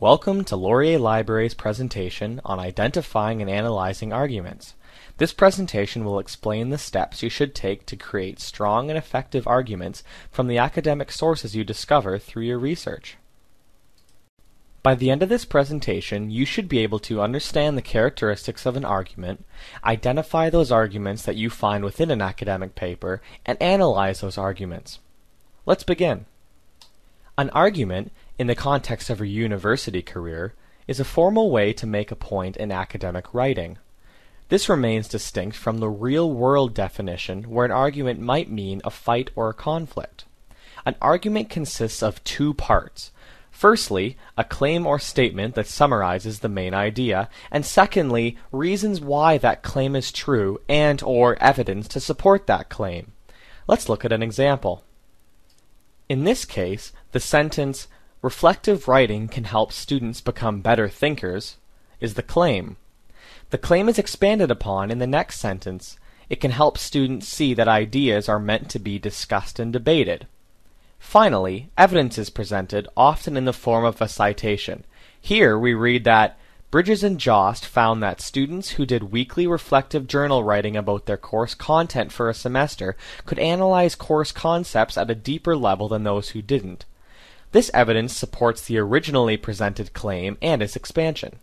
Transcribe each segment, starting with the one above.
Welcome to Laurier Library's presentation on identifying and analyzing arguments. This presentation will explain the steps you should take to create strong and effective arguments from the academic sources you discover through your research. By the end of this presentation, you should be able to understand the characteristics of an argument, identify those arguments that you find within an academic paper, and analyze those arguments. Let's begin. An argument in the context of a university career, is a formal way to make a point in academic writing. This remains distinct from the real world definition, where an argument might mean a fight or a conflict. An argument consists of two parts. Firstly, a claim or statement that summarizes the main idea, and secondly, reasons why that claim is true and or evidence to support that claim. Let's look at an example. In this case, the sentence Reflective writing can help students become better thinkers, is the claim. The claim is expanded upon in the next sentence. It can help students see that ideas are meant to be discussed and debated. Finally, evidence is presented, often in the form of a citation. Here we read that Bridges and Jost found that students who did weekly reflective journal writing about their course content for a semester could analyze course concepts at a deeper level than those who didn't, this evidence supports the originally presented claim and its expansion.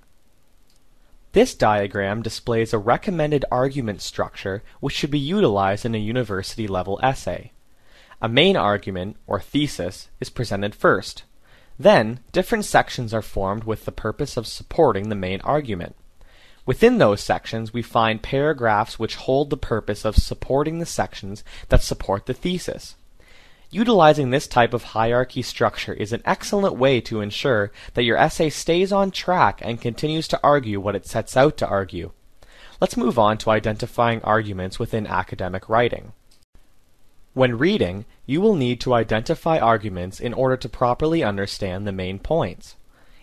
This diagram displays a recommended argument structure which should be utilized in a university level essay. A main argument, or thesis, is presented first. Then, different sections are formed with the purpose of supporting the main argument. Within those sections, we find paragraphs which hold the purpose of supporting the sections that support the thesis. Utilizing this type of hierarchy structure is an excellent way to ensure that your essay stays on track and continues to argue what it sets out to argue. Let's move on to identifying arguments within academic writing. When reading, you will need to identify arguments in order to properly understand the main points.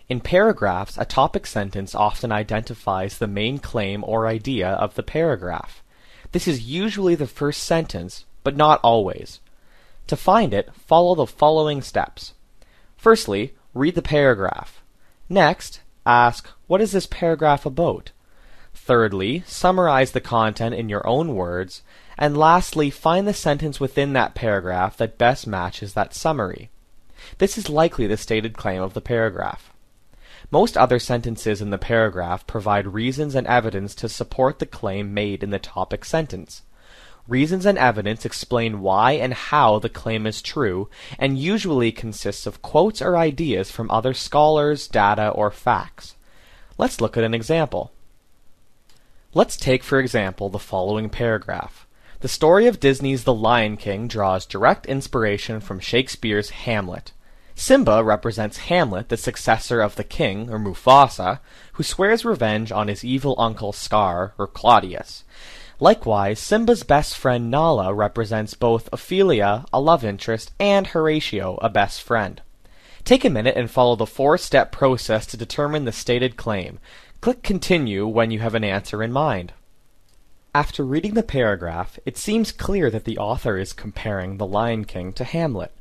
In paragraphs, a topic sentence often identifies the main claim or idea of the paragraph. This is usually the first sentence, but not always. To find it, follow the following steps. Firstly, read the paragraph. Next, ask, what is this paragraph about? Thirdly, summarize the content in your own words. And lastly, find the sentence within that paragraph that best matches that summary. This is likely the stated claim of the paragraph. Most other sentences in the paragraph provide reasons and evidence to support the claim made in the topic sentence. Reasons and evidence explain why and how the claim is true, and usually consists of quotes or ideas from other scholars, data, or facts. Let's look at an example. Let's take, for example, the following paragraph. The story of Disney's The Lion King draws direct inspiration from Shakespeare's Hamlet. Simba represents Hamlet, the successor of the king, or Mufasa, who swears revenge on his evil uncle Scar, or Claudius. Likewise, Simba's best friend Nala represents both Ophelia, a love interest, and Horatio, a best friend. Take a minute and follow the four step process to determine the stated claim. Click Continue when you have an answer in mind. After reading the paragraph, it seems clear that the author is comparing The Lion King to Hamlet.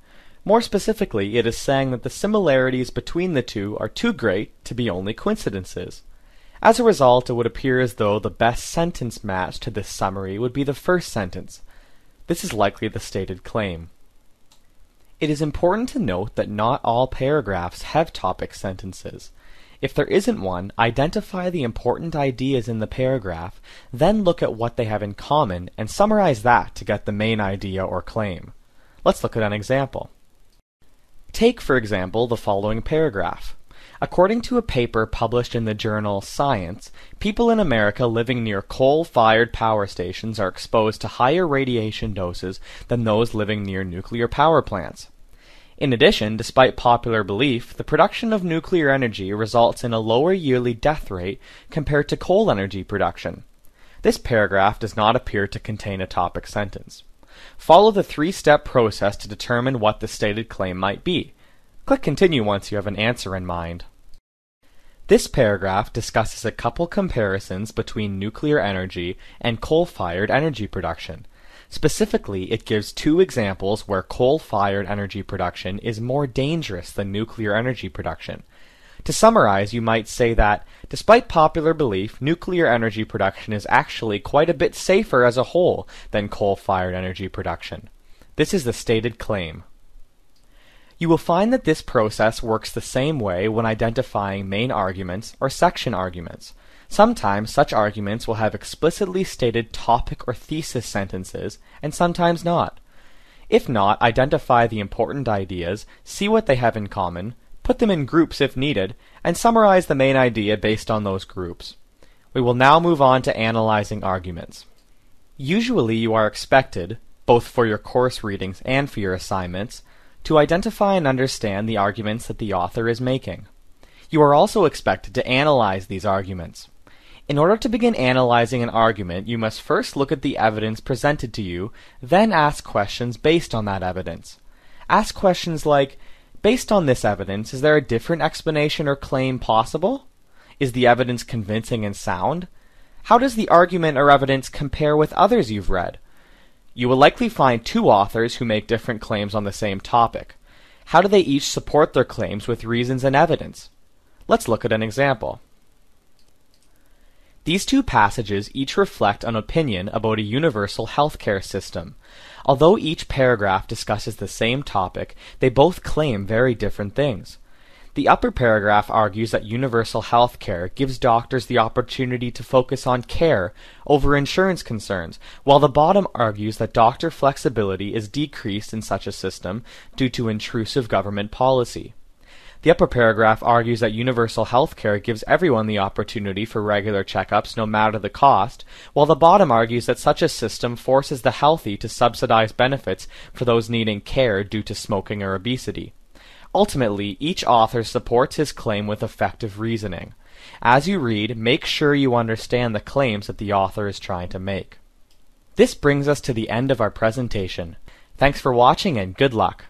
More specifically, it is saying that the similarities between the two are too great to be only coincidences. As a result, it would appear as though the best sentence match to this summary would be the first sentence. This is likely the stated claim. It is important to note that not all paragraphs have topic sentences. If there isn't one, identify the important ideas in the paragraph, then look at what they have in common and summarize that to get the main idea or claim. Let's look at an example. Take, for example, the following paragraph. According to a paper published in the journal Science, people in America living near coal fired power stations are exposed to higher radiation doses than those living near nuclear power plants. In addition, despite popular belief, the production of nuclear energy results in a lower yearly death rate compared to coal energy production. This paragraph does not appear to contain a topic sentence. Follow the three step process to determine what the stated claim might be. Click Continue once you have an answer in mind. This paragraph discusses a couple comparisons between nuclear energy and coal-fired energy production. Specifically, it gives two examples where coal-fired energy production is more dangerous than nuclear energy production. To summarize, you might say that, despite popular belief, nuclear energy production is actually quite a bit safer as a whole than coal-fired energy production. This is the stated claim. You will find that this process works the same way when identifying main arguments or section arguments. Sometimes such arguments will have explicitly stated topic or thesis sentences, and sometimes not. If not, identify the important ideas, see what they have in common, put them in groups if needed, and summarize the main idea based on those groups. We will now move on to analyzing arguments. Usually you are expected, both for your course readings and for your assignments, to identify and understand the arguments that the author is making. You are also expected to analyze these arguments. In order to begin analyzing an argument, you must first look at the evidence presented to you, then ask questions based on that evidence. Ask questions like, based on this evidence, is there a different explanation or claim possible? Is the evidence convincing and sound? How does the argument or evidence compare with others you've read? You will likely find two authors who make different claims on the same topic. How do they each support their claims with reasons and evidence? Let's look at an example. These two passages each reflect an opinion about a universal healthcare system. Although each paragraph discusses the same topic, they both claim very different things. The upper paragraph argues that universal health care gives doctors the opportunity to focus on care over insurance concerns, while the bottom argues that doctor flexibility is decreased in such a system due to intrusive government policy. The upper paragraph argues that universal health care gives everyone the opportunity for regular checkups no matter the cost, while the bottom argues that such a system forces the healthy to subsidize benefits for those needing care due to smoking or obesity. Ultimately, each author supports his claim with effective reasoning. As you read, make sure you understand the claims that the author is trying to make. This brings us to the end of our presentation. Thanks for watching and good luck.